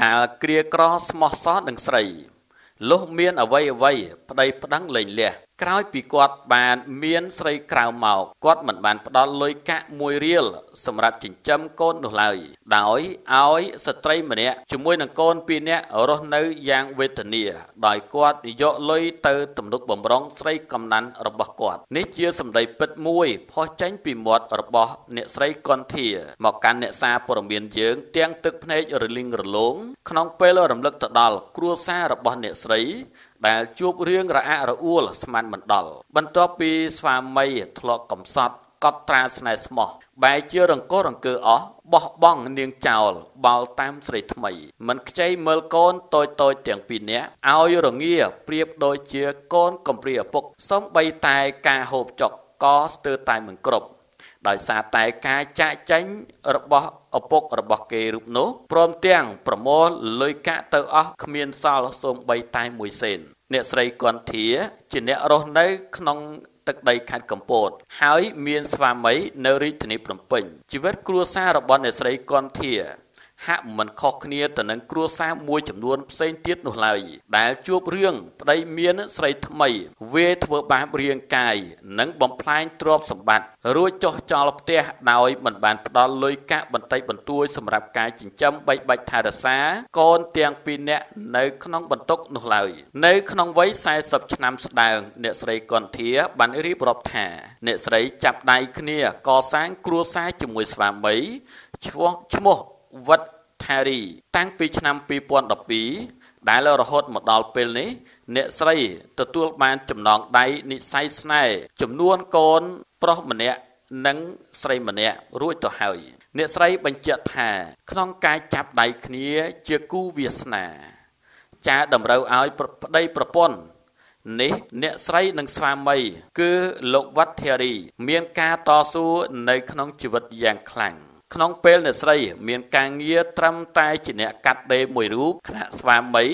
កាលគ្រាក្រស្មោះសោះនឹងស្រីលុះមានអវ័យអវ័យប្តីប្តឹងលែងលះក្រោយពីគាត់បានមានស្រីក្រៅមកគាត់មិនបានផ្ដល់លុយកាក់1រៀលសម្រាប់ចិញ្ចឹមកូននោះឡើយដោយឲ្យស្ត្រីម្នាក់ជាមួយនឹងកូន2នាក់រស់នៅយ៉ាងវេទនាដោយគាត់យកលុយទៅទំនុកបំរុងស្រីកំណានរបស់គាត់នេះជាសម្ដីពិតមួយផុសចេញពីមាត់របស់អ្នកស្រីកុនធាមកកាន់អ្នកសារព័ត៌មានយើងទាំងទឹកភ្នែករលីងរលោងក្នុងពេលរំលឹកទៅដល់គ្រួសាររបស់អ្នកស្រីដែលជួបរឿងរអាក់រអួលស្មានមិនដល់បន្ទាប់ពីស្វាមីធ្លាប់កំសត់កត់ត្រាស្នេហ៍ស្មោះបែជារង្គោះរង្គើអស់បោះបង់នាងចោលបោលតាមស្រីថ្មីមិនខ្ចីមើលកូនតូចតូចទាំងពីរនាក់ឲ្យរងាប្រៀបដូចជាកូនកំព្រាឪពុកសំបីតែការហូបចុកក៏ស្ទើរតែមិនគ្រប់ដោយសារតែការចាក់ចែងរបស់ឪពុករបស់គេរូបនោះព្រមទាំងប្រមូលលុយកាក់ទៅអស់គ្មានសល់សូម្បីតែមួយសេនអ្នកស្រីគន្ធា ជាអ្នករស់នៅក្នុងទឹកដីខេត្តកំពតហើយមានស្វាមីនៅរាជធានីភ្នំពេញជីវិតគ្រួសាររបស់អ្នកស្រីគន្ធាហាក់មិនខុសគ្នាទៅនឹងគ្រួសារមួយចំនួនផ្សេងទៀតនោះឡើយដែលជួបរឿងប្តីមានស្រីថ្មី វាធ្វើបាបរាងកាយនិងបំផ្លាញទ្រព្យសម្បត្តិរួចចោះចោលផ្ទះដោយមិនបានផ្ដល់លុយកាក់បន្តិចបន្តួចសម្រាប់ការចិញ្ចឹមបីបាច់ថែរក្សាកូនទាំងពីរនាក់នៅក្នុងបន្ទុកនោះឡើយនៅក្នុងវ័យ40ឆ្នាំស្ដើងអ្នកស្រីកុនធាបានរៀបរាប់ថា អ្នកស្រីចាប់ដៃគ្នាកសាងគ្រួសារជាមួយស្វាមីឈ្មោះឈ្មោះវត្តថារី តាំងពីឆ្នាំ2012ដែលរហូតមកដល់ពេលនេះ អ្នកស្រីទទួលបានចំណងដៃនិស័យស្នេហ៍ចំនួនកូន ប្រុសម្នាក់និងស្រីម្នាក់រួចទៅហើយអ្នកស្រីបញ្ជាក់ថា ក្នុងការចាប់ដៃគ្នា ជាគូវាសនា ចាតម្រូវឲ្យប្តីប្រពន្ធនេះអ្នកស្រីនិងស្វាមី គឺលោកវត្តធារី មានការតស៊ូនៅ ក្នុងជីវិតយ៉ាងខ្លាំងក្នុងពេលអ្នកស្រីមានការងារត្រឹមតែជាអ្នកកាត់ដេរមួយរូបខណៈស្វាមី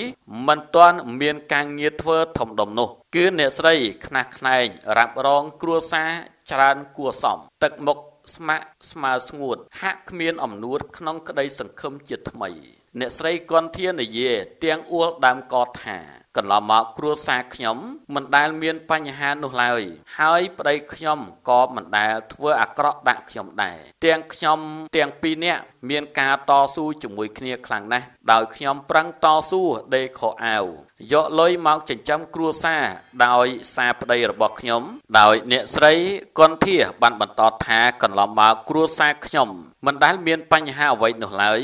មិនទាន់មានការងារធ្វើធំដុំនោះ គឺអ្នកស្រីខ្នះខ្នែងរ៉ាប់រងគ្រួសារច្រើនគួរសមទឹកមុខស្មាក់ស្មើស្ងួត ហាក់គ្មានអំណួតក្នុងក្តីសង្ឃឹមជាថ្មីអ្នកស្រីគន់ធានយាទៀងអួលដើមកតថាកន្លងមកគ្រួសារខ្ញុំ មិនដែលមានបញ្ហានោះឡើយ ហើយប្តីខ្ញុំក៏មិនដែលធ្វើអាក្រក់ដាក់ខ្ញុំដែរទាំងខ្ញុំទាំងពីរនាក់មានការតស៊ូជាមួយគ្នាខ្លាំងណាស់ដោយខ្ញុំ ប្រឹងតស៊ូដេកខោអាវយកលុយមកចិញ្ចឹមគ្រួសារដោយសារប្តីរបស់ខ្ញុំ ដោយអ្នកស្រីកុនធា បានបន្តថាកន្លងមកគ្រួសារខ្ញុំមិនដែលមាន បញ្ហាអ្វីនោះឡើយ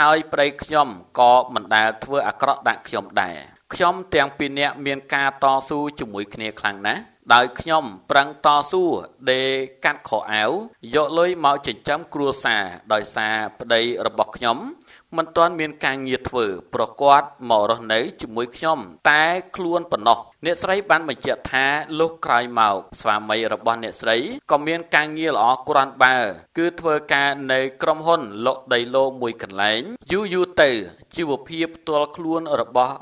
ហើយ ប្តីខ្ញុំក៏មិនដែលធ្វើអាក្រក់ដាក់ខ្ញុំដែរខ្ញុំទាំងពីរនាក់មានការតស៊ូជាមួយគ្នាខ្លាំងណាស់ដោយខ្ញុំ ប្រឹងតស៊ូដេកាត់ខោអាវយកលុយមកចិញ្ចឹមគ្រួសារដោយសារប្តីរបស់ខ្ញុំមិនទាន់មានការងារធ្វើប្រកបមករស់នៅជាមួយខ្ញុំ តែខ្លួនប៉ុណ្ណោះអ្នកស្រីបានបញ្ជាក់ថាលុះក្រោយមកស្វាមីរបស់អ្នកស្រីក៏មានការងារល្អក្រាន់បើគឺធ្វើការនៅក្រុមហ៊ុនលក់ដីឡូមួយកន្លែងយូរយូរទៅជីវភាពផ្ទាល់ខ្លួនរបស់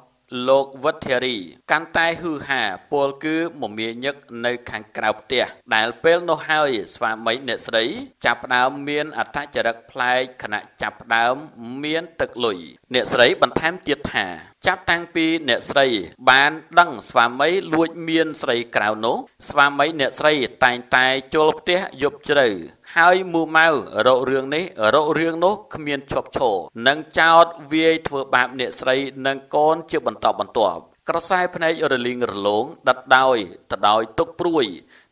លោកវឌ្ឍធារី កាន់តែហ៊ឺហាពលគឺមមាញឹកនៅ ខាងក្រៅផ្ទះដែលពេលនោះហើយស្វាមីអ្នកស្រីចាប់ផ្ដើមមានអត្តចរិតប្លែកខណៈចាប់ផ្ដើមមាន ទឹកលុយអ្នកស្រីបន្ថែមទៀតថា ចាប់តាំងពីអ្នកស្រី បានដឹងស្វាមីលួចមានស្រីក្រៅនោះ ស្វាមី អ្នកស្រី តែងតែចូលផ្ទះយប់ជ្រៅហើយមូម៉ៅរករឿងនេះរករឿងនោះគ្មានឈប់ឈរនឹងចោតវាយធ្វើបាប អ្នកស្រី និងកូនជាបន្តបន្ទាប់ក្រសែភ្នែករលីងរលោងដិតដោយទៅដោយទុកព្រួយ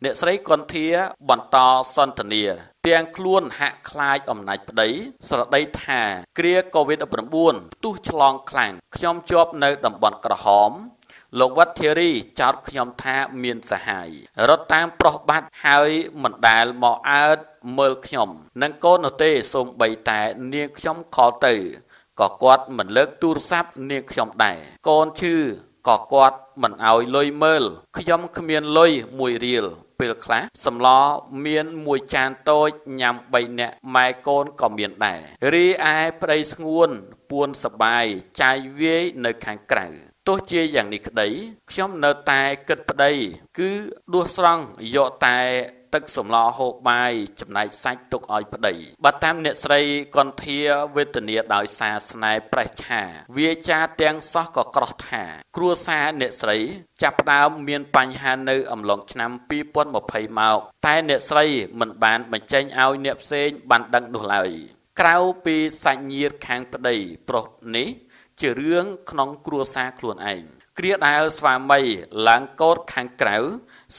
អ្នកស្រីកុនធាបន្តសន្ទនាទាំងខ្លួនហាក់ខ្លាចអំណាចប្តីស្រដីថាគ្រាកូវីដ -19 ផ្ទុះឆ្លងខ្លាំងខ្ញុំជាប់នៅ តំបន់ក្រហមលោកវត្តធារីចោទខ្ញុំថាមានសហាយរត់តាមប្រុសបាត់ហើយមិនដែលមកអើតមើលខ្ញុំនឹងកូននោះទេសូមបីតែនាងខ្ញុំខលទៅក៏គាត់មិនលើកទូរស័ព្ទនាងខ្ញុំដែរកូនឈឺក៏គាត់មិនអោយលុយមើល ខ្ញុំគ្មានលុយ1រៀលពេលខ្លះសម្លមានមួយចានតូចញ៉ាំ3នាក់ម៉ែកូនក៏មានដែររីឯប្តីស្ងួនពួនសបាយចាយវាយនៅខាងក្រៅទោះជាយ៉ាងនេះក្តី ខ្ញុំនៅតែគិតប្តី គឺដួសស្រង់យកតែទឹកសម្លហូបបាយចំណែកសាច់ទុកឲ្យប្តីបើតាមអ្នកស្រីកនធាវេទនាដោយសារស្នេហ៍ប្រេះឆាវាចាទាំងសោះក៏ក្រោះថាគ្រួសារអ្នកស្រីចាប់ផ្ដើមមានបញ្ហានៅ អំឡុងឆ្នាំ2020មកតែអ្នកស្រីមិនបានបញ្ចេញឲ្យអ្នកផ្សេងបាន ដឹងនោះឡើយក្រៅពីសាច់ញាតិខាងប្តីប្រុសនេះជារឿងក្នុងគ្រួសារខ្លួនឯងគ្រាដែលស្វាមី ឡើងកោតខាងក្រៅ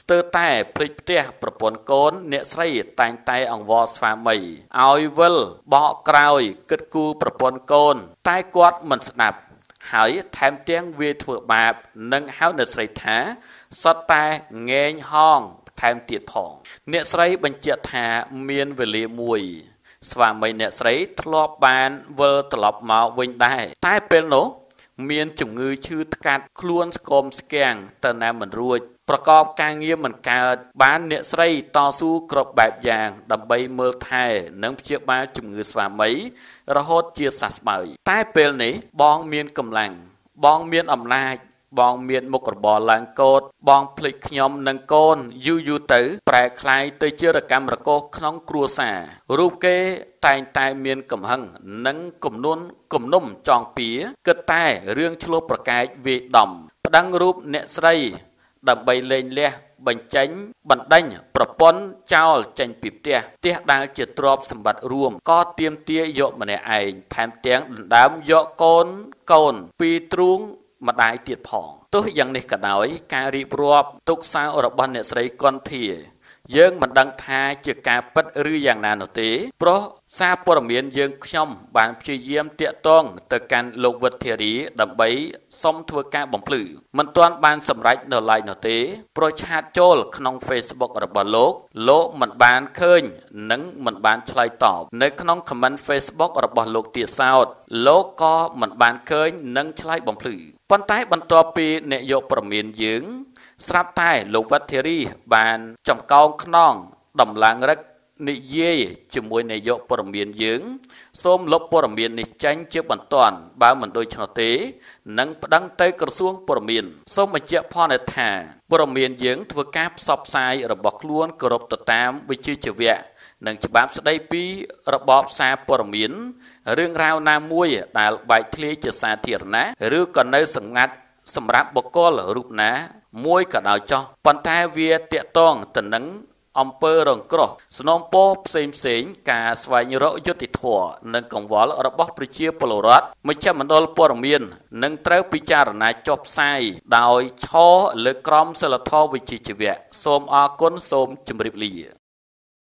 ស្ទើរតែភ្លេចផ្ទះប្រពន្ធកូន អ្នកស្រីតែងតែអង្វរស្វាមីឲ្យវិលបកក្រោយគិតគូប្រពន្ធកូន តែគាត់មិនស្ដាប់ហើយថែមទាំងវាធ្វើបាបនិងហៅអ្នកស្រីថាសត្វតែងែងហងថែមទៀតផងអ្នកស្រីបញ្ជាក់ថាមានវេលាមួយស្វាមីអ្នកស្រី ធ្លាប់បានវិលត្រឡប់មកវិញដែរតែពេលនោះមាន ជំងឺឈឺថ្កាត់ខ្លួនស្គមស្គាំងទៅណាមិនរួចប្រកបការងារមិនកើត បានអ្នកស្រីតស៊ូគ្រប់បែបយ៉ាងដើម្បីមើលថែ និងព្យាបាលជំងឺស្វាមី រហូតជាសះស្បើយតែពេលនេះ បង មានកម្លាំងបងមានអំណាចបងមានមុខរបរឡើងកោតបងភ្លេចខ្ញុំនិងកូនយូរយូរទៅប្រែคล้ายទៅ ជារកម្មរកោសក្នុងគ្រួសារ រូបគេតែងតែមានកំហឹងនិងគំនួនគំនុំចងពៀគិតតែរឿងឆ្លោះប្រកែកវាយដំប្តឹងរូបអ្នកស្រី ដើម្បីលែងលះបញ្ចេញបណ្ដេញប្រពន្ធចោលចេញពីផ្ទះផ្ទះដែលជាទ្រព្យសម្បត្តិរួមក៏ទៀមទាយកម្នាក់ឯងថែមទាំងដណ្ដើមយកកូនកូនពីទ្រូងម្ដាយទៀតផងទោះយ៉ាងនេះក៏ដោយការរៀបរាប់ទុកសៅរបស់អ្នកស្រីកុនធាយើងមិនដឹងថាជាការពិតឬយ៉ាងណានោះទេព្រោះសារព័ត៌មានយើងខ្ញុំបានព្យាយាមតាក់ទងទៅកាន់លោកវឌ្ឍធារីដើម្បីសុំធ្វើការបំភ្លឺមិនទាន់បានសម្រេចនៅឡើយនោះទេប្រឆាតចូលក្នុង Facebook របស់លោកលោកមិនបានឃើញ និងមិនបានឆ្លើយតបនៅក្នុង comment Facebook របស់លោកទាសោតលោកក៏មិនបានឃើញនិងឆ្លើយបំភ្លឺប៉ុន្តែបន្ទាប់ពីអ្នកយកព័ត៌មានយើងស្រាប់តែលោកវັດធារី បានចំកោងខ្នងដំឡើងរឹកនិយាយជាមួយនាយកព័រមៀនយើងសូមលុបព័រមៀននេះចេញជាបន្ទាន់បើមិនដូច្នោះទេនឹងប្តឹងទៅក្រសួងព័រមៀនសូមបញ្ជាក់ផងថាព័រមៀនយើង ធ្វើការផ្សព្វផ្សាយរបស់ខ្លួនគោរពទៅតាមវិជ្ជាជីវៈនិងច្បាប់ស្ដីពីរបបសារព័រមៀនរឿងរ៉ាវណាមួយដែលបែកធ្លាយជាសាធារណៈឬក៏នៅសម្ងាត់សម្រាប់បុគ្គលរូបណា មួយក៏ដោយចោះប៉ុន្តែវាតាកតងទៅនឹងអំពើរងគ្រោះស្នងពោផ្សេងផ្សេងការស្វែងរកយុត្តិធម៌និងកង្វល់របស់ប្រជា ពលរដ្ឋមជ្ឈមណ្ឌលព័ត៌មាននឹងត្រូវពិចារណាចុះផ្សាយដោយឈរលើក្រមសីលធម៌វិជ្ជាជីវៈសូមអរគុណសូមជម្រាបលា